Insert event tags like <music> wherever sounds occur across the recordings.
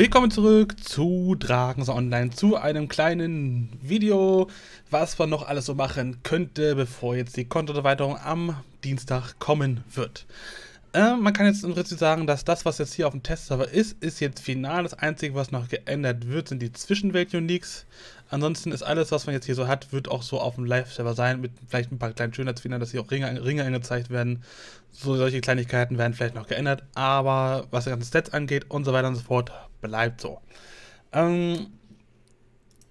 Willkommen zurück zu Dragons Online, zu einem kleinen Video, was man noch alles so machen könnte, bevor jetzt die Kontoerweiterung am Dienstag kommen wird. Äh, man kann jetzt im Prinzip sagen, dass das, was jetzt hier auf dem Testserver ist, ist jetzt final. Das Einzige, was noch geändert wird, sind die Zwischenwelt-Uniques. Ansonsten ist alles, was man jetzt hier so hat, wird auch so auf dem Live-Server sein, mit vielleicht ein paar kleinen Schönheitsfehlern, dass hier auch Ringe, Ringe angezeigt werden. So solche Kleinigkeiten werden vielleicht noch geändert, aber was die ganzen Stats angeht und so weiter und so fort, bleibt so. Ähm,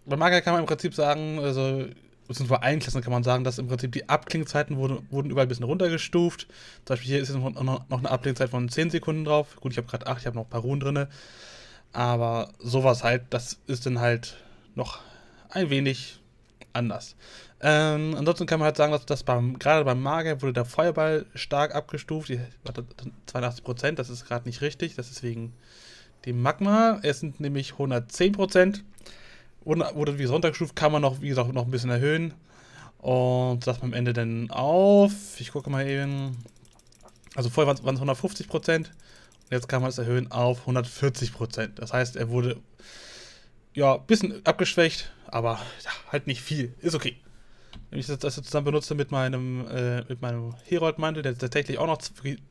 bei Magier kann man im Prinzip sagen, also beziehungsweise bei allen Klassen kann man sagen, dass im Prinzip die Abklingzeiten wurden, wurden überall ein bisschen runtergestuft. Zum Beispiel hier ist jetzt noch eine Abklingzeit von 10 Sekunden drauf. Gut, ich habe gerade 8, ich habe noch ein paar Ruhen drin. Aber sowas halt, das ist dann halt noch ein wenig anders. Ähm, ansonsten kann man halt sagen, dass das beim, gerade beim Mager wurde der Feuerball stark abgestuft. Die hatte 82 das ist gerade nicht richtig. Das ist wegen dem Magma, es sind nämlich 110%. Und wurde wie Sonntagsstufe, kann man noch, wie gesagt, noch ein bisschen erhöhen. Und das am Ende dann auf. Ich gucke mal eben. Also vorher waren es 150%. Und jetzt kann man es erhöhen auf 140%. Das heißt, er wurde ja ein bisschen abgeschwächt, aber ja, halt nicht viel. Ist okay. Nämlich das, das zusammen benutze mit meinem, äh, mit meinem Heroldmantel, der tatsächlich auch noch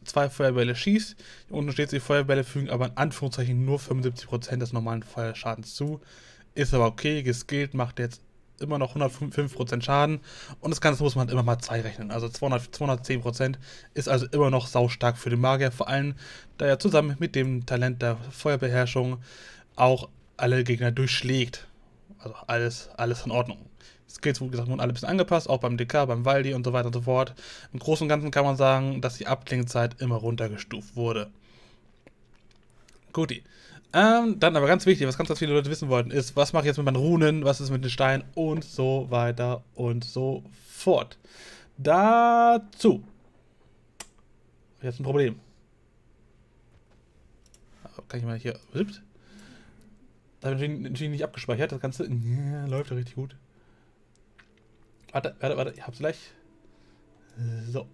zwei Feuerbälle schießt. Unten steht, die Feuerbälle fügen aber in Anführungszeichen nur 75% des normalen Feuerschadens zu. Ist aber okay, geskillt macht jetzt immer noch 105% Schaden. Und das Ganze muss man immer mal zwei rechnen. Also 200, 210% ist also immer noch saustark für den Magier. Vor allem, da er zusammen mit dem Talent der Feuerbeherrschung auch alle Gegner durchschlägt. Also alles, alles in Ordnung. Skills, wie gesagt, wurden alle ein bisschen angepasst, auch beim DK, beim Waldi und so weiter und so fort. Im Großen und Ganzen kann man sagen, dass die Abklingzeit immer runtergestuft wurde. Guti. Ähm, dann aber ganz wichtig, was ganz, ganz viele Leute wissen wollten, ist, was mache ich jetzt mit meinen Runen, was ist mit den Steinen und so weiter und so fort. Dazu. Jetzt ein Problem. Kann ich mal hier. Da habe ich natürlich nicht abgespeichert. Das Ganze ja, <laughs> läuft ja richtig gut. Warte, ah, warte, warte, ich hab's gleich. So.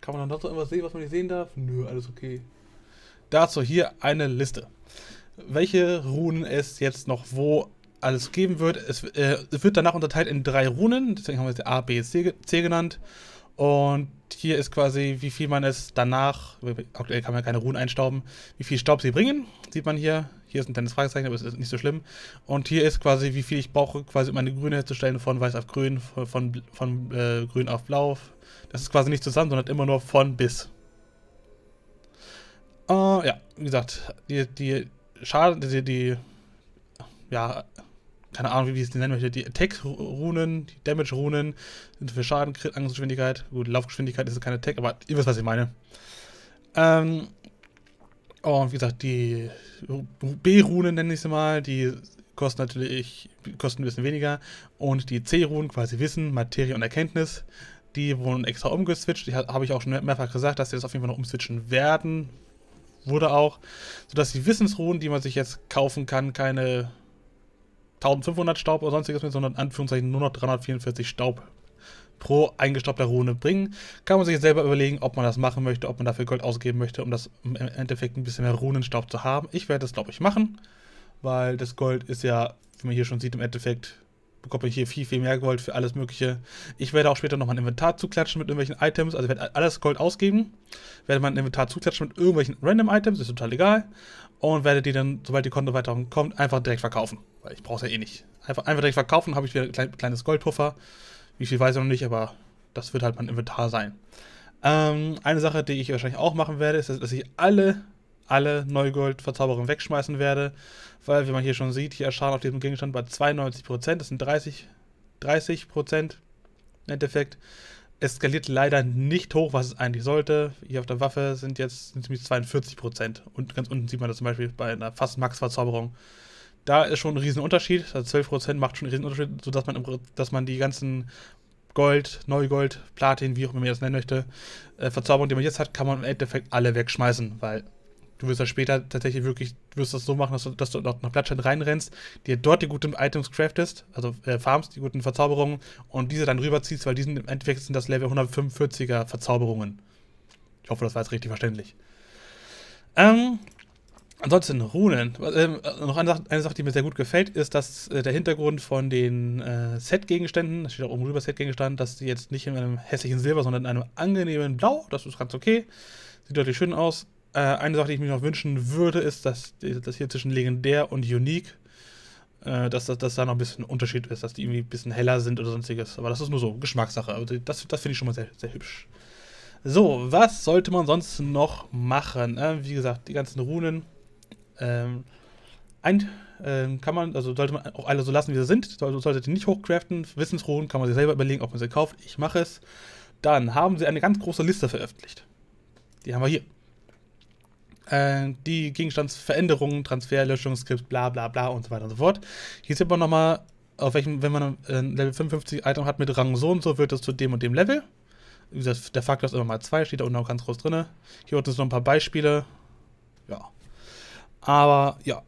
Kann man dann noch so irgendwas sehen, was man nicht sehen darf? Nö, alles okay. Dazu hier eine Liste. Welche Runen es jetzt noch wo alles geben wird. Es, äh, wird danach unterteilt in drei Runen. Deswegen haben wir es A, B, C, C genannt. Und hier ist quasi, wie viel man es danach, aktuell kann man keine Runen einstauben, wie viel Staub sie bringen, sieht man hier. Hier ist ein kleines Fragezeichen, aber es ist nicht so schlimm. Und hier ist quasi, wie viel ich brauche, quasi um eine Grüne herzustellen von weiß auf grün, von, von, von äh, grün auf blau. Das ist quasi nicht zusammen, sondern immer nur von bis. Uh, ja, wie gesagt, die, die Schaden, die, die, ja, keine Ahnung, wie ich es nennen möchte, die Attack-Runen, die Damage-Runen sind für Schaden, Angriffsgeschwindigkeit. Gut, Laufgeschwindigkeit ist keine Attack, aber ihr wisst, was ich meine. Ähm, Oh, und wie gesagt, die b runen nenne ich sie mal, die kosten natürlich kosten ein bisschen weniger. Und die C-Runen, quasi Wissen, Materie und Erkenntnis, die wurden extra umgeswitcht. Die habe ich auch schon mehrfach gesagt, dass sie das auf jeden Fall noch umswitchen werden. Wurde auch. Sodass die Wissensruhen, die man sich jetzt kaufen kann, keine 1500 Staub oder sonstiges mehr, sondern in Anführungszeichen nur noch 344 Staub pro eingestoppter Rune bringen. Kann man sich selber überlegen, ob man das machen möchte, ob man dafür Gold ausgeben möchte, um das im Endeffekt ein bisschen mehr Runenstaub zu haben. Ich werde das, glaube ich, machen, weil das Gold ist ja, wie man hier schon sieht, im Endeffekt bekomme ich hier viel, viel mehr Gold für alles mögliche. Ich werde auch später noch mein Inventar zuklatschen mit irgendwelchen Items. Also ich werde alles Gold ausgeben, werde mein Inventar zuklatschen mit irgendwelchen random Items, ist total egal. Und werde die dann, sobald die Kontoweiterung kommt, einfach direkt verkaufen. Weil ich brauche es ja eh nicht. Einfach, einfach direkt verkaufen, habe ich wieder ein kleines Goldpuffer. Wie viel weiß ich noch nicht, aber das wird halt mein Inventar sein. Ähm, eine Sache, die ich wahrscheinlich auch machen werde, ist, dass ich alle, alle Neugold-Verzauberungen wegschmeißen werde. Weil, wie man hier schon sieht, hier erschaden auf diesem Gegenstand bei 92%. Das sind 30, 30% im Endeffekt. Es skaliert leider nicht hoch, was es eigentlich sollte. Hier auf der Waffe sind jetzt sind 42 Und ganz unten sieht man das zum Beispiel bei einer fast Max-Verzauberung da ist schon ein Riesenunterschied. Also 12% macht schon einen Riesenunterschied, sodass man, im, dass man die ganzen Gold, Neugold, Platin, wie auch immer man das nennen möchte, äh, Verzauberung, die man jetzt hat, kann man im Endeffekt alle wegschmeißen, weil du wirst das später tatsächlich wirklich, du wirst das so machen, dass du, dass du noch nach Blattschein reinrennst, dir dort die guten Items craftest, also äh, farmst, die guten Verzauberungen und diese dann rüberziehst, weil die sind im Endeffekt sind das Level 145er Verzauberungen. Ich hoffe, das war jetzt richtig verständlich. Ähm, Ansonsten Runen. Ähm, noch eine Sache, eine Sache, die mir sehr gut gefällt, ist, dass äh, der Hintergrund von den äh, Set-Gegenständen, das steht auch oben drüber Set-Gegenstand, dass die jetzt nicht in einem hässlichen Silber, sondern in einem angenehmen Blau, das ist ganz okay, sieht deutlich schön aus. Äh, eine Sache, die ich mir noch wünschen würde, ist, dass das hier zwischen legendär und unique, äh, dass, dass, dass da noch ein bisschen Unterschied ist, dass die irgendwie ein bisschen heller sind oder sonstiges. Aber das ist nur so Geschmackssache. Also das, das finde ich schon mal sehr, sehr hübsch. So, was sollte man sonst noch machen? Äh, wie gesagt, die ganzen Runen ähm, ein, ähm, kann man, also sollte man auch alle so lassen, wie sie sind. Sollte, solltet ihr nicht hochcraften. Wissensruhen kann man sich selber überlegen, ob man sie kauft. Ich mache es. Dann haben sie eine ganz große Liste veröffentlicht. Die haben wir hier. Äh, die Gegenstandsveränderungen, Transfer, Löschungsskripts, bla bla bla und so weiter und so fort. Hier sieht man nochmal, auf welchem, wenn man äh, ein Level 55 Item hat mit Rang so und so, wird es zu dem und dem Level. der Faktor ist immer mal 2, steht da unten auch ganz groß drin. Hier unten sind noch ein paar Beispiele. Ja. Aber ja,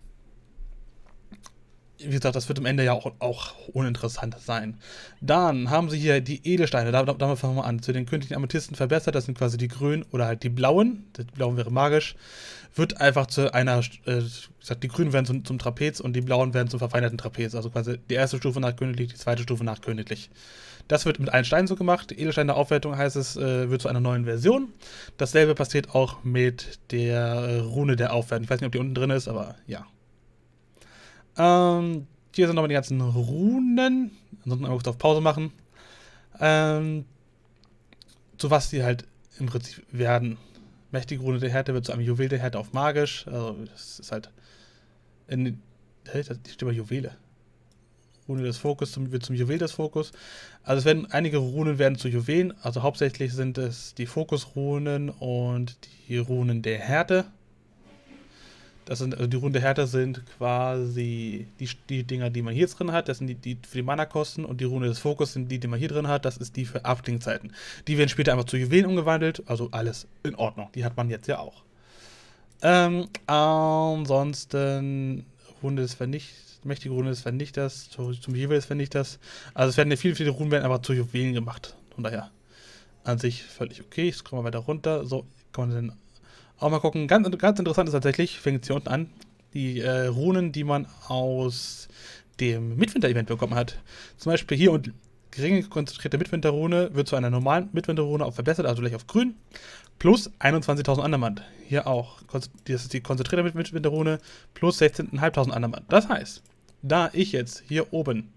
wie gesagt, das wird am Ende ja auch, auch uninteressant sein. Dann haben sie hier die Edelsteine. Da, da, damit fangen wir mal an. Zu den königlichen Amethysten verbessert. Das sind quasi die grünen oder halt die blauen. Die blauen wäre magisch. Wird einfach zu einer, äh, wie gesagt, die grünen werden zum, zum, Trapez und die blauen werden zum verfeinerten Trapez. Also quasi die erste Stufe nach königlich, die zweite Stufe nach königlich. Das wird mit allen Steinen so gemacht. Die Edelsteine der Aufwertung heißt es, äh, wird zu einer neuen Version. Dasselbe passiert auch mit der äh, Rune der Aufwertung. Ich weiß nicht, ob die unten drin ist, aber ja. Ähm, hier sind nochmal die ganzen Runen. Ansonsten einmal kurz auf Pause machen. Ähm, zu was die halt im Prinzip werden. Mächtige Rune der Härte wird zu einem Juwel der Härte auf magisch. Also, das ist halt. In, hey, das steht immer Juwele. Rune des Fokus zum, wird zum Juwel des Fokus. Also es werden einige Runen werden zu Juwelen. Also hauptsächlich sind es die Fokusrunen und die Runen der Härte. Das sind also die Runde Härte sind quasi die, die Dinger, die man hier drin hat. Das sind die, die für die Mana-Kosten und die Runde des Fokus sind die, die man hier drin hat. Das ist die für Abklingzeiten. Die werden später einfach zu Juwelen umgewandelt. Also alles in Ordnung. Die hat man jetzt ja auch. Ähm, ansonsten Runde des Vernichters, mächtige Runde des Vernichters, zum Juwel des Vernichters. Also es werden ja viele, viele Runden werden einfach zu Juwelen gemacht. Von daher an sich völlig okay. Ich scroll mal weiter runter. So, kann man dann auch mal gucken. Ganz, ganz interessant ist tatsächlich, fängt hier unten an, die äh, Runen, die man aus dem Midwinter-Event bekommen hat. Zum Beispiel hier und geringe konzentrierte Midwinter-Rune wird zu einer normalen Midwinter-Rune auf verbessert, also gleich auf grün, plus 21.000 Andermann. Hier auch. Das ist die konzentrierte Midwinter-Rune plus 16.500 Andermann. Das heißt, da ich jetzt hier oben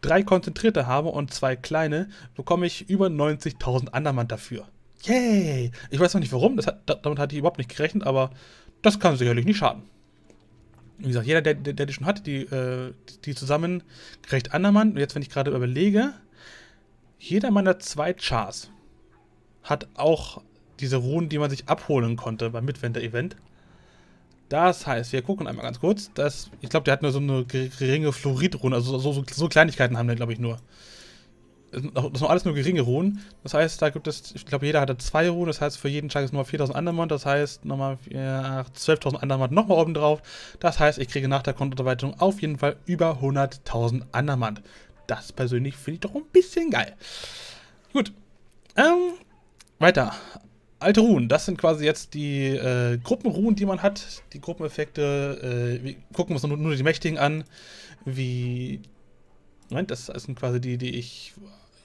drei konzentrierte habe und zwei kleine, bekomme ich über 90.000 Andermann dafür. Yay! Ich weiß noch nicht warum, hat, damit hatte ich überhaupt nicht gerechnet, aber das kann sicherlich nicht schaden. Wie gesagt, jeder, der, der, der die schon hat, die, äh, die, zusammen kriegt Andermann. Und jetzt, wenn ich gerade überlege, jeder meiner zwei Chars hat auch diese Runen, die man sich abholen konnte beim Midwinter-Event. Das heißt, wir gucken einmal ganz kurz. Das, ich glaube, der hat nur so eine geringe fluorid Fluoridrune, also so, so, so Kleinigkeiten haben wir, glaube ich, nur das sind alles nur geringe Ruhen. Das heißt, da gibt es, ich glaube, jeder hatte zwei Ruhen. Das heißt, für jeden Tag ist nochmal 4000 Undermond. Das heißt, nochmal 12.000 Undermond nochmal oben drauf. Das heißt, ich kriege nach der Kontoverwaltung auf jeden Fall über 100.000 Undermond. Das persönlich finde ich doch ein bisschen geil. Gut. Ähm, weiter. Alte Ruhen, das sind quasi jetzt die äh, Gruppenruhen, die man hat. Die Gruppeneffekte, äh, wir gucken uns nur, nur die Mächtigen an, wie Moment, das sind quasi die, die ich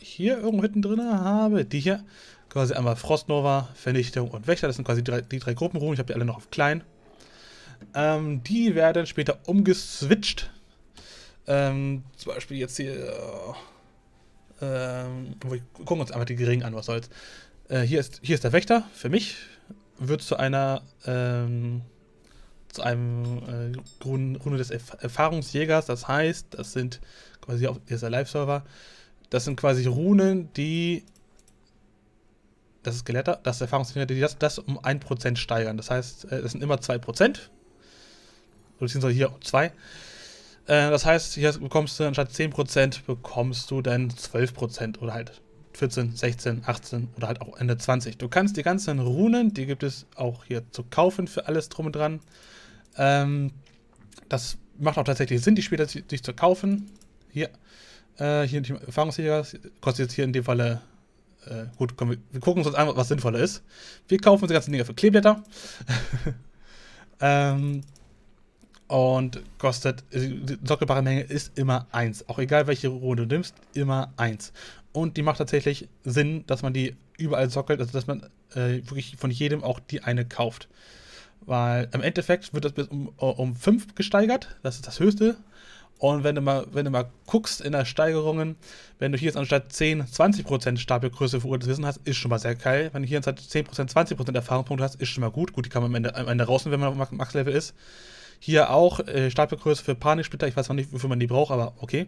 hier irgendwo hinten drin habe, die hier, quasi einmal Frostnova, Vernichtung und Wächter, das sind quasi die drei, die drei Gruppenruhen, ich habe die alle noch auf klein. Ähm, die werden später umgeswitcht. Ähm, zum Beispiel jetzt hier, äh, ähm, wir gucken uns einfach die geringen an, was soll's. Äh, hier, ist, hier ist der Wächter, für mich, wird zu einer, ähm, zu einem äh, Runde des Erf Erfahrungsjägers. Das heißt, das sind quasi auf dieser Live-Server das sind quasi Runen, die das Skelett, das Erfahrungsfinder, die das, das um 1% steigern. Das heißt, es äh, sind immer 2%. Beziehungsweise hier 2. Äh, das heißt, hier bekommst du anstatt 10% bekommst du dann 12% oder halt 14, 16, 18 oder halt auch Ende 20. Du kannst die ganzen Runen, die gibt es auch hier zu kaufen für alles drum und dran. Ähm, das macht auch tatsächlich Sinn, die Spieler sich zu kaufen. Hier. Äh, hier Team Erfahrungsjäger kostet jetzt hier in dem Falle. Äh, gut, komm, wir, wir, gucken uns jetzt an, was sinnvoller ist. Wir kaufen uns die ganzen Dinger für Kleeblätter. <laughs> ähm, und kostet, also, die sockelbare Menge ist immer 1. Auch egal welche Runde du nimmst, immer 1. Und die macht tatsächlich Sinn, dass man die überall sockelt, also dass man äh, wirklich von jedem auch die eine kauft. Weil im Endeffekt wird das bis um, äh, um 5 gesteigert, das ist das höchste. Und wenn du mal, wenn du mal guckst in der Steigerungen, wenn du hier jetzt anstatt 10, 20% Stapelgröße für urtes Wissen hast, ist schon mal sehr geil. Wenn du hier anstatt 10%, 20% Erfahrungspunkte hast, ist schon mal gut. Gut, die kann man am Ende, am Ende rausnehmen, wenn man auf Max-Level ist. Hier auch äh, Stapelgröße für Paniksplitter. Ich weiß noch nicht, wofür man die braucht, aber okay.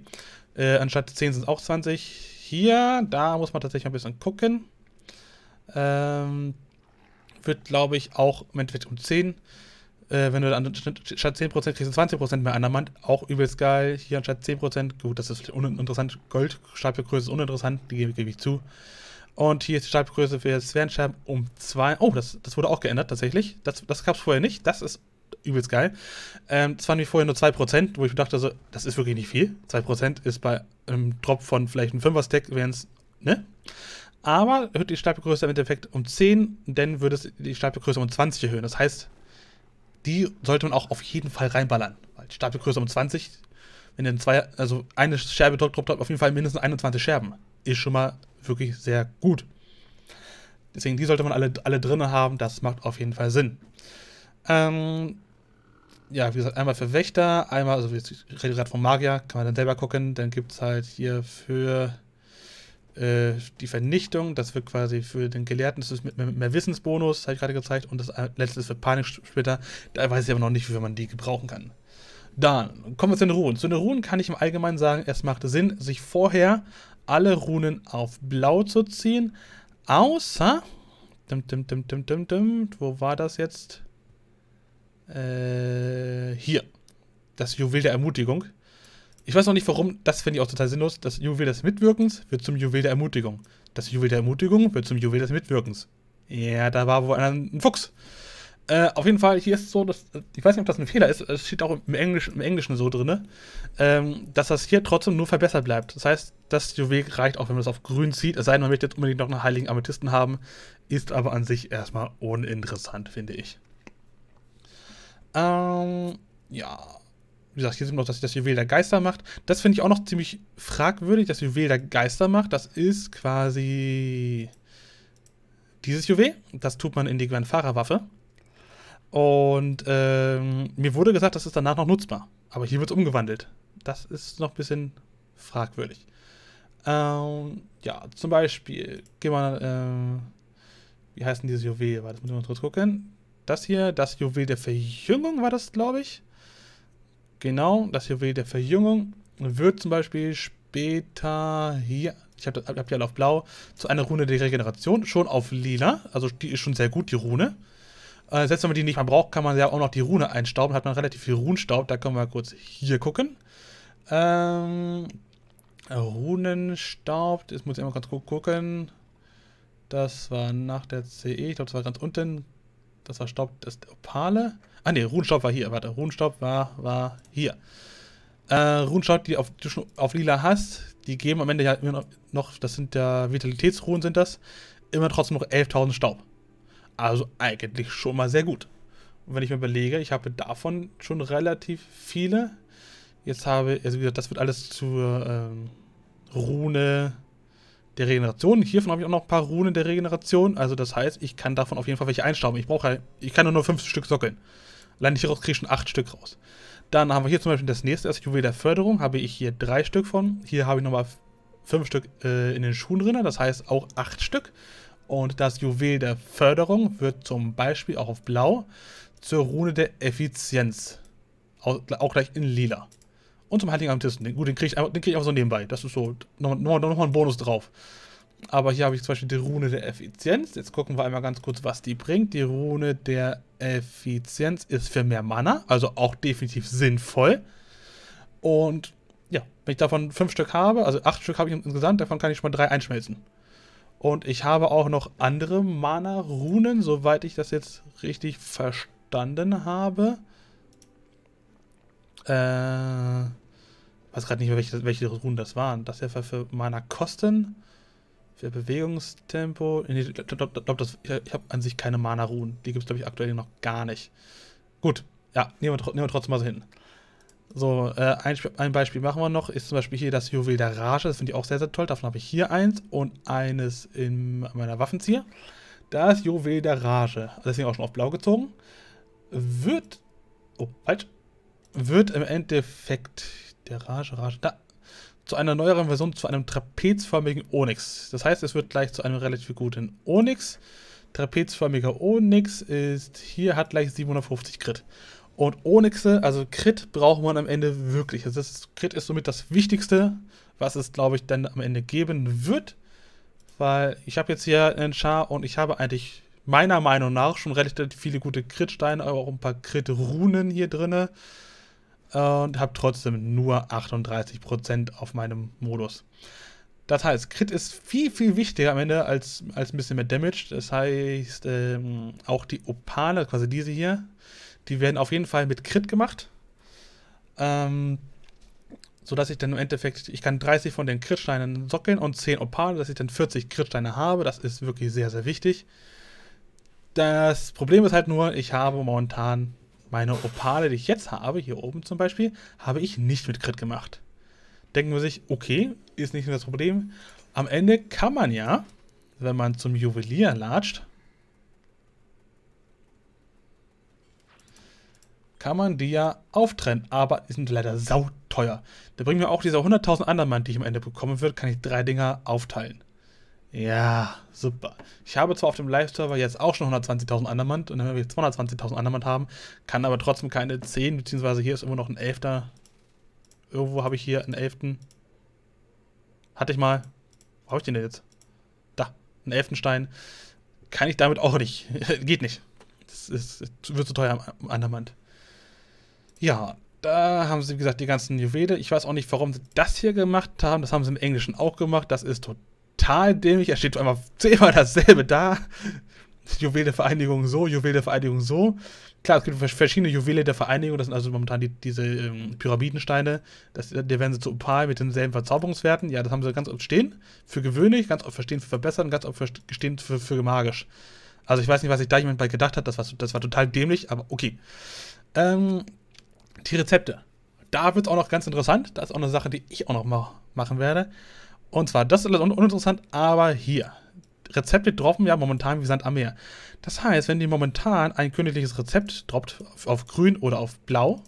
Äh, anstatt 10 sind es auch 20. Hier, da muss man tatsächlich ein bisschen gucken. Ähm, wird, glaube ich, auch im Endeffekt um 10 äh, wenn du dann statt 10% kriegst du 20% mehr Andermann, auch übelst geil. Hier anstatt 10%, gut, das ist uninteressant. Gold, Stahlgröße ist uninteressant, die gebe, gebe ich zu. Und hier ist die Stahlgröße für Sphärenscherben um 2. Oh, das, das wurde auch geändert tatsächlich. Das, das gab es vorher nicht. Das ist übelst geil. Ähm, das waren wie vorher nur 2%, wo ich dachte, so, das ist wirklich nicht viel. 2% ist bei einem Drop von vielleicht einem 5er-Stack, wären es, ne? Aber erhöht die Stapelgröße im Endeffekt um 10, denn würde es die Stapelgröße um 20 erhöhen. Das heißt, die sollte man auch auf jeden Fall reinballern. Weil Stapelgröße um 20, wenn ihr zwei, also eine Scherbe drückt, auf jeden Fall mindestens 21 Scherben. Ist schon mal wirklich sehr gut. Deswegen, die sollte man alle, alle drin haben, das macht auf jeden Fall Sinn. Ähm, ja, wie gesagt, einmal für Wächter, einmal, also ich rede gerade vom Magier, kann man dann selber gucken. Dann gibt es halt hier für äh, die Vernichtung, das wird quasi für den Gelehrten, das ist mit, mit mehr Wissensbonus, habe ich gerade gezeigt, und das äh, letzte ist für Paniksplitter, da weiß ich aber noch nicht, wie man die gebrauchen kann. Dann kommen wir zu den Runen. Zu den Runen kann ich im Allgemeinen sagen, es macht Sinn, sich vorher alle Runen auf blau zu ziehen, außer... Dim, dim, dim, dim, dim, dim, wo war das jetzt? Äh, hier. Das Juwel der Ermutigung. Ich weiß noch nicht warum, das finde ich auch total sinnlos. Das Juwel des Mitwirkens wird zum Juwel der Ermutigung. Das Juwel der Ermutigung wird zum Juwel des Mitwirkens. Ja, da war wohl ein Fuchs. Äh, auf jeden Fall, hier ist es so, dass, ich weiß nicht, ob das ein Fehler ist, es steht auch im, Englisch, im Englischen so drin, ähm, dass das hier trotzdem nur verbessert bleibt. Das heißt, das Juwel reicht auch, wenn man es auf grün zieht, es sei denn, man möchte jetzt unbedingt noch einen heiligen Amethysten haben, ist aber an sich erstmal uninteressant, finde ich. Ähm, ja, wie gesagt, hier sieht man noch, dass das Juwel der Geister macht. Das finde ich auch noch ziemlich fragwürdig, das Juwel der Geister macht. Das ist quasi dieses Juwel. Das tut man in die Gwenfahrer-Waffe. Und ähm, mir wurde gesagt, das ist danach noch nutzbar. Aber hier wird es umgewandelt. Das ist noch ein bisschen fragwürdig. Ähm, ja, zum Beispiel, gehen wir, äh, wie heißt denn dieses Juwel? Warte, das müssen wir mal kurz gucken. Das hier, das Juwel der Verjüngung war das, glaube ich. Genau, das Juwel der Verjüngung wird zum Beispiel später hier, ich habe hab die alle auf blau, zu einer Rune der Regeneration, schon auf lila, also die ist schon sehr gut, die Rune. Äh, selbst wenn man die nicht mehr braucht, kann man ja auch noch die Rune einstauben, hat man relativ viel Runenstaub, da können wir kurz hier gucken. Ähm, Runenstaub, jetzt muss ich immer ganz gut gucken. Das war nach der CE, ich glaube, das war ganz unten. Das war Staub, das Opale. Ah ne, Runenstaub war hier. Warte, Runenstaub war, war hier. Äh, Runenstaub, die auf, du schon auf lila hast, die geben am Ende ja immer noch, das sind ja Vitalitätsruhen sind das, immer trotzdem noch 11.000 Staub. Also eigentlich schon mal sehr gut. Und wenn ich mir überlege, ich habe davon schon relativ viele. Jetzt habe, also wie gesagt, das wird alles zur ähm, Rune der Regeneration. Hiervon habe ich auch noch ein paar Runen der Regeneration. Also das heißt, ich kann davon auf jeden Fall welche einstauben. Ich brauche halt, ich kann nur, nur fünf Stück sockeln. Allein hieraus kriege ich schon acht Stück raus. Dann haben wir hier zum Beispiel das nächste, das Juwel der Förderung. Habe ich hier drei Stück von. Hier habe ich nochmal fünf Stück äh, in den Schuhen drin. Das heißt auch acht Stück. Und das Juwel der Förderung wird zum Beispiel auch auf Blau zur Rune der Effizienz. Auch, auch gleich in Lila und zum Heiligen Amtisten. Den, gut, den kriege ich, den krieg ich auch so nebenbei. Das ist so nochmal noch, noch, ein Bonus drauf. Aber hier habe ich zum Beispiel die Rune der Effizienz. Jetzt gucken wir einmal ganz kurz, was die bringt. Die Rune der Effizienz ist für mehr Mana, also auch definitiv sinnvoll. Und ja, wenn ich davon fünf Stück habe, also acht Stück habe ich insgesamt, davon kann ich schon mal drei einschmelzen. Und ich habe auch noch andere Mana-Runen, soweit ich das jetzt richtig verstanden habe. Äh, weiß gerade nicht mehr, welche, welche Runen das waren. Das ist für meiner Kosten. Für Bewegungstempo. Nee, ich glaube, glaub, ich, ich habe an sich keine Mana-Ruhen. Die gibt es, glaube ich, aktuell noch gar nicht. Gut, ja, nehmen wir, nehmen wir trotzdem mal so hin. So, äh, ein, ein, Beispiel machen wir noch, ist zum Beispiel hier das Juwel der Rage. Das finde ich auch sehr, sehr toll. Davon habe ich hier eins und eines in meiner Waffenzieher. Das Juwel der Rage. Also, Deswegen auch schon auf blau gezogen. Wird. Oh, falsch wird im Endeffekt der Rage, Rage, da, zu einer neueren Version, zu einem trapezförmigen Onyx. Das heißt, es wird gleich zu einem relativ guten Onyx. Trapezförmiger Onyx ist, hier hat gleich 750 Crit. Und Onyxe, also Crit, braucht man am Ende wirklich. Also ist, Crit ist somit das Wichtigste, was es, glaube ich, dann am Ende geben wird. Weil ich habe jetzt hier einen Char und ich habe eigentlich meiner Meinung nach schon relativ viele gute Crit-Steine, aber auch ein paar Crit-Runen hier drinne und habe trotzdem nur 38% auf meinem Modus. Das heißt, Crit ist viel, viel wichtiger am Ende als, als ein bisschen mehr Damage. Das heißt, ähm, auch die Opale, quasi diese hier, die werden auf jeden Fall mit Crit gemacht. Ähm, sodass ich dann im Endeffekt, ich kann 30 von den Critsteinen sockeln und 10 Opale, dass ich dann 40 Critsteine habe. Das ist wirklich sehr, sehr wichtig. Das Problem ist halt nur, ich habe momentan meine Opale, die ich jetzt habe, hier oben zum Beispiel, habe ich nicht mit Crit gemacht. Denken wir sich, okay, ist nicht das Problem. Am Ende kann man ja, wenn man zum Juwelier latscht, kann man die ja auftrennen, aber die sind leider sauteuer. Da bringen wir auch diese 100.000 anderen Mann, die ich am Ende bekommen wird, kann ich drei Dinger aufteilen. Ja, super. Ich habe zwar auf dem Live-Server jetzt auch schon 120.000 Undermand und wenn wir 220.000 Undermand haben, kann aber trotzdem keine 10, beziehungsweise hier ist immer noch ein Elfter. Irgendwo habe ich hier einen Elften. Hatte ich mal. Wo habe ich den denn jetzt? Da, einen Elftenstein. Kann ich damit auch nicht. <laughs> Geht nicht. Das, ist, wird zu teuer am Undermand. Ja, da haben sie, wie gesagt, die ganzen Juwelen. Ich weiß auch nicht, warum sie das hier gemacht haben. Das haben sie im Englischen auch gemacht. Das ist total total dämlich. Er steht einfach zehnmal dasselbe da. Juwel der Vereinigung so, Juwel der Vereinigung so. Klar, es gibt verschiedene Juwele der Vereinigung, das sind also momentan die, diese ähm, Pyramidensteine. Das, die werden sie zu Opal mit denselben Verzauberungswerten. Ja, das haben sie ganz oft stehen für gewöhnlich, ganz oft verstehen für verbessern, ganz oft verstehen für, für magisch. Also ich weiß nicht, was sich da jemand bei gedacht hat, das war, das war total dämlich, aber okay. Ähm, die Rezepte. Da wird es auch noch ganz interessant. Das ist auch eine Sache, die ich auch noch mal machen werde. Und zwar, das ist un uninteressant, aber hier. Rezepte droppen ja momentan wie Sand am Meer. Das heißt, wenn die momentan ein königliches Rezept droppt, auf, auf grün oder auf blau,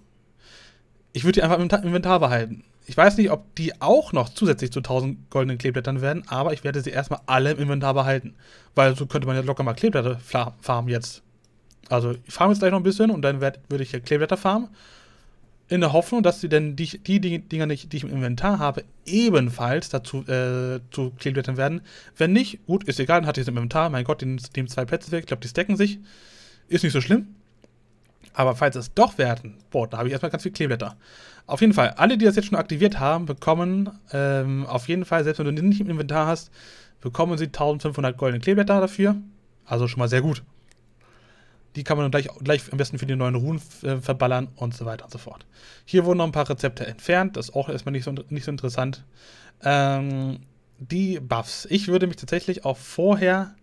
ich würde die einfach im Inventar behalten. Ich weiß nicht, ob die auch noch zusätzlich zu 1000 goldenen Kleeblättern werden, aber ich werde sie erstmal alle im Inventar behalten. Weil so könnte man ja locker mal Kleeblätter farmen jetzt. Also ich farme jetzt gleich noch ein bisschen und dann werde, würde ich ja Kleeblätter farmen in der Hoffnung, dass sie denn die, die, Dinger, die ich im Inventar habe, ebenfalls dazu äh, zu Kleeblättern werden. Wenn nicht, gut, ist egal, dann hatte ich es im Inventar. Mein Gott, die nehmen zwei Plätze weg. Ich glaube, die stacken sich. Ist nicht so schlimm. Aber falls es doch werden, boah, da habe ich erstmal ganz viel Kleeblätter. Auf jeden Fall, alle, die das jetzt schon aktiviert haben, bekommen ähm, auf jeden Fall, selbst wenn du nicht im Inventar hast, bekommen sie 1500 goldene Kleeblätter dafür. Also schon mal sehr gut. Die kann man dann gleich, gleich am besten für die neuen Runen äh, verballern und so weiter und so fort. Hier wurden noch ein paar Rezepte entfernt. Das ist auch erstmal nicht so, nicht so interessant. Ähm, die Buffs. Ich würde mich tatsächlich auch vorher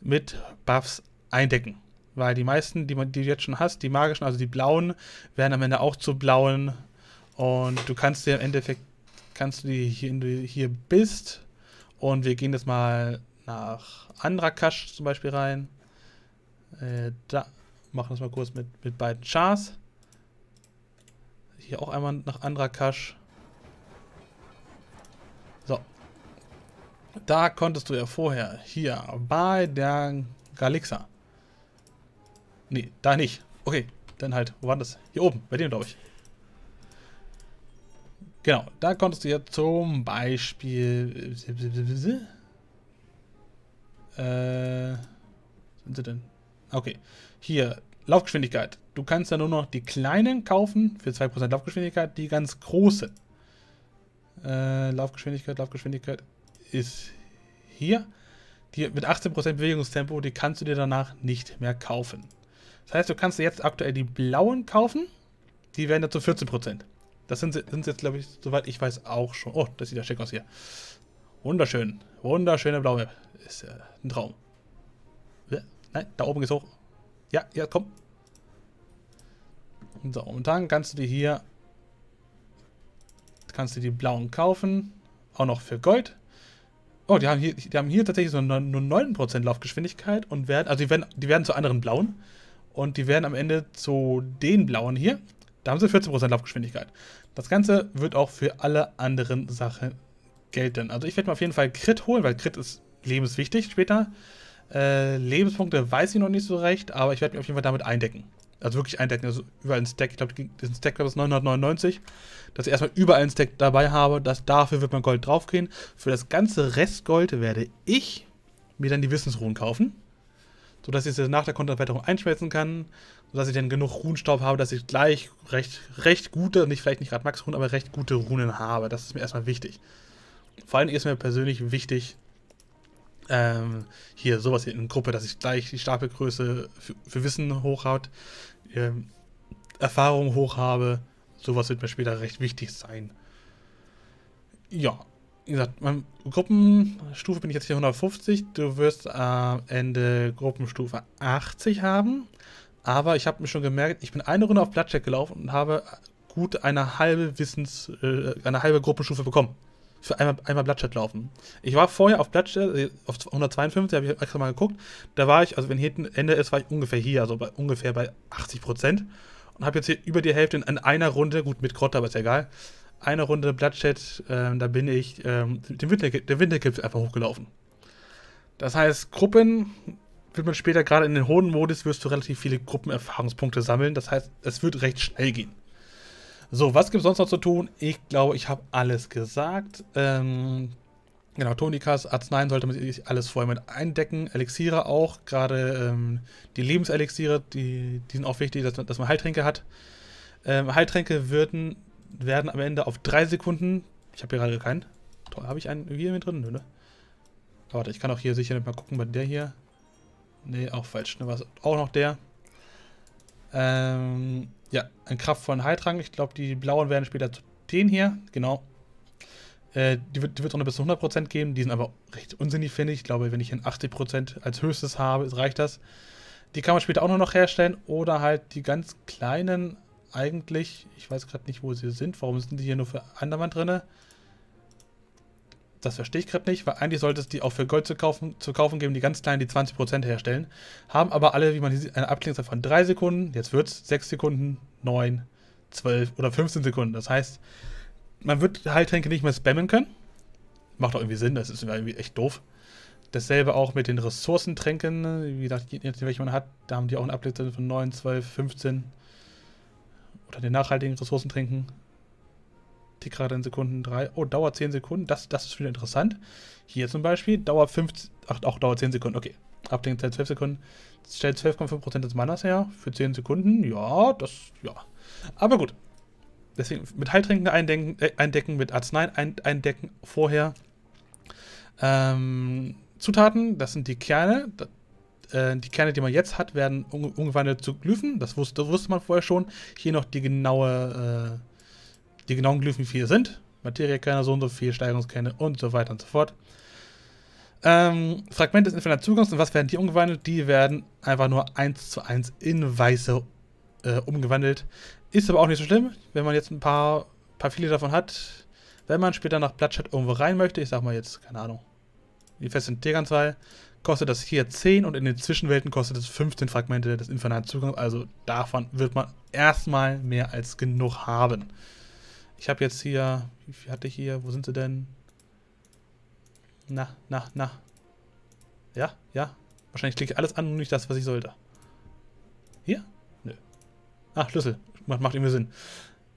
mit Buffs eindecken. Weil die meisten, die, man, die du jetzt schon hast, die magischen, also die blauen, werden am Ende auch zu blauen. Und du kannst dir im Endeffekt, kannst du die hier, die hier bist. Und wir gehen jetzt mal nach Andrakash zum Beispiel rein. Äh, da. Machen wir das mal kurz mit, mit beiden Chars. Hier auch einmal nach Andrakash. So. Da konntest du ja vorher. Hier. Bei der Galixa. Nee, da nicht. Okay, dann halt. Wo war das? Hier oben. Bei dem, glaube ich. Genau, da konntest du ja zum Beispiel. Äh, sind sie denn? Okay, hier, Laufgeschwindigkeit. Du kannst ja nur noch die kleinen kaufen für 2% Laufgeschwindigkeit, die ganz großen. Äh, Laufgeschwindigkeit, Laufgeschwindigkeit ist hier. Die mit 18% Bewegungstempo, die kannst du dir danach nicht mehr kaufen. Das heißt, du kannst jetzt aktuell die blauen kaufen. Die werden dazu 14%. Das sind, sind jetzt, glaube ich, soweit ich weiß, auch schon. Oh, das sieht ja schick aus hier. Wunderschön. Wunderschöne blaue. Ist ja äh, ein Traum. Nein, da oben ist hoch. Ja, ja, komm. So, und dann kannst du dir hier kannst du die blauen kaufen. Auch noch für Gold. Oh, die haben hier, die haben hier tatsächlich so nur, nur 9% Laufgeschwindigkeit und werden, also die werden, die werden zu anderen blauen. Und die werden am Ende zu den blauen hier. Da haben sie 14% Laufgeschwindigkeit. Das Ganze wird auch für alle anderen Sachen gelten. Also ich werde mir auf jeden Fall Crit holen, weil Crit ist lebenswichtig später. Äh, Lebenspunkte weiß ich noch nicht so recht, aber ich werde mich auf jeden Fall damit eindecken. Also wirklich eindecken, also überall ein Stack. Ich glaube, diesen Stack glaube ich, 999. Dass ich erstmal überall ein Stack dabei habe. Das, dafür wird mein Gold draufgehen. Für das ganze Restgold werde ich mir dann die Wissensruhen kaufen. Sodass ich es nach der Konterwetterung einschmelzen kann. Sodass ich dann genug Runenstaub habe, dass ich gleich recht, recht gute, nicht vielleicht nicht gerade Max-Runen, aber recht gute Runen habe. Das ist mir erstmal wichtig. Vor allem ist mir persönlich wichtig, ähm, hier sowas in Gruppe, dass ich gleich die Stapelgröße für, für Wissen hochhaut, ähm, Erfahrung hoch habe. Sowas wird mir später recht wichtig sein. Ja, wie gesagt, meine Gruppenstufe bin ich jetzt hier 150. Du wirst am äh, Ende Gruppenstufe 80 haben. Aber ich habe mir schon gemerkt, ich bin eine Runde auf Blattcheck gelaufen und habe gut eine halbe Wissens, äh, eine halbe Gruppenstufe bekommen für einmal, einmal Bloodshed laufen. Ich war vorher auf Bloodshed, äh, auf 152, habe ich extra mal geguckt. Da war ich, also wenn hinten Ende ist, war ich ungefähr hier, also bei, ungefähr bei 80 Und habe jetzt hier über die Hälfte in, in einer Runde, gut mit Grotta, aber ist ja egal. Eine Runde Bloodshed, ähm, da bin ich ähm, den, Winter, den Winterkips einfach hochgelaufen. Das heißt, Gruppen wird man später gerade in den hohen Modus, wirst du relativ viele Gruppenerfahrungspunkte sammeln. Das heißt, es wird recht schnell gehen. So, was gibt es sonst noch zu tun? Ich glaube, ich habe alles gesagt. Ähm, genau, Tonikas, Arzneien sollte man sich alles vorher mit eindecken. Elixiere auch, gerade ähm, die Lebenselixiere, die, die, sind auch wichtig, dass, dass man Heiltränke hat. Ähm, Heiltränke würden, werden am Ende auf drei Sekunden. Ich habe hier gerade keinen. Toll, habe ich einen hier mit drin? Nö, ne? Ah, warte, ich kann auch hier sicher mal gucken bei der hier. Ne, auch falsch. Ne, was auch noch der. Ähm, ja, ein Kraft von Heiltrank. Ich glaube, die blauen werden später zu den hier. Genau. Äh, die wird, die wird auch noch bis zu 100% geben. Die sind aber recht unsinnig, finde ich. Ich glaube, wenn ich einen 80% als höchstes habe, reicht das. Die kann man später auch nur noch herstellen. Oder halt die ganz kleinen eigentlich. Ich weiß gerade nicht, wo sie sind. Warum sind die hier nur für Andermann drin? Das verstehe ich gerade nicht, weil eigentlich sollte es die auch für Gold zu kaufen, zu kaufen geben, die ganz kleinen, die 20% herstellen. Haben aber alle, wie man hier sieht, eine Abklingzeit von 3 Sekunden. Jetzt wird es 6 Sekunden, 9, 12 oder 15 Sekunden. Das heißt, man wird halt Heiltränke nicht mehr spammen können. Macht auch irgendwie Sinn, das ist irgendwie echt doof. Dasselbe auch mit den Ressourcentränken. Wie gesagt, je nachdem, welche man hat, da haben die auch eine Abklingzeit von 9, 12, 15. Oder den nachhaltigen Ressourcentränken. Tick gerade in Sekunden 3. Oh, Dauer 10 Sekunden. Das, das ist wieder interessant. Hier zum Beispiel Dauer 5, ach, auch Dauer 10 Sekunden. Okay. Ablenk seit 12 Sekunden. stellt 12,5% des Mannes her für 10 Sekunden. Ja, das, ja. Aber gut. Deswegen mit Heiltränken eindenken, äh, eindecken, mit Arzneien ein, eindecken vorher. Ähm, Zutaten, das sind die Kerne. Das, äh, die Kerne, die man jetzt hat, werden umgewandelt zu Glyphen. Das wusste, wusste man vorher schon. Hier noch die genaue äh, die genauen Glyphen vier sind. Materiekerne, so und so viel, Steigerungskerne und so weiter und so fort. Ähm, Fragmente des infernalen Zugangs und was werden die umgewandelt? Die werden einfach nur 1 zu 1 in weiße äh, umgewandelt. Ist aber auch nicht so schlimm, wenn man jetzt ein paar, paar viele davon hat. Wenn man später nach Blattstadt irgendwo rein möchte, ich sag mal jetzt, keine Ahnung, die festen Tegernzahl, kostet das hier 10 und in den Zwischenwelten kostet es 15 Fragmente des infernalen Zugangs. Also davon wird man erstmal mehr als genug haben. Ich habe jetzt hier, wie viel hatte ich hier? Wo sind sie denn? Na, na, na. Ja, ja. Wahrscheinlich klicke ich alles an und nicht das, was ich sollte. Hier? Nö. Ah, Schlüssel. Macht, macht irgendwie Sinn.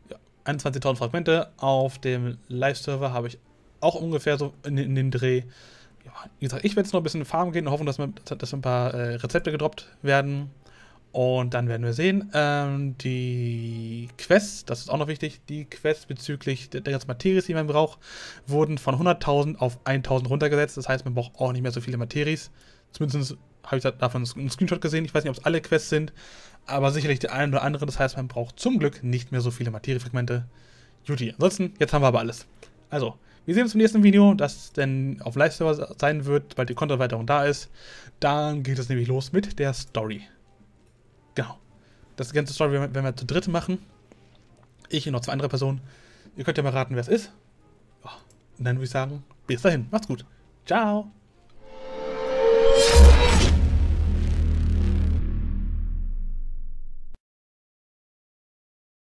Ja, 21.000 Fragmente. Auf dem Live-Server habe ich auch ungefähr so in, in den Dreh. Ja, wie gesagt, ich werde jetzt noch ein bisschen farmen gehen und hoffen, dass, wir, dass ein paar äh, Rezepte gedroppt werden. Und dann werden wir sehen. Ähm, die Quests, das ist auch noch wichtig, die Quests bezüglich der ganzen Materies, die man braucht, wurden von 100.000 auf 1.000 runtergesetzt. Das heißt, man braucht auch nicht mehr so viele Materies. Zumindest habe ich davon einen Screenshot gesehen. Ich weiß nicht, ob es alle Quests sind, aber sicherlich die einen oder andere. Das heißt, man braucht zum Glück nicht mehr so viele Materiefragmente. Juti, ansonsten, jetzt haben wir aber alles. Also, wir sehen uns im nächsten Video, das denn auf Live-Server sein wird, weil die Kontoerweiterung da ist. Dann geht es nämlich los mit der Story. Genau. Das ganze Story werden wir zu dritt machen. Ich und noch zwei andere Personen. Ihr könnt ja mal raten, wer es ist. Und dann würde ich sagen, bis dahin. Macht's gut. Ciao.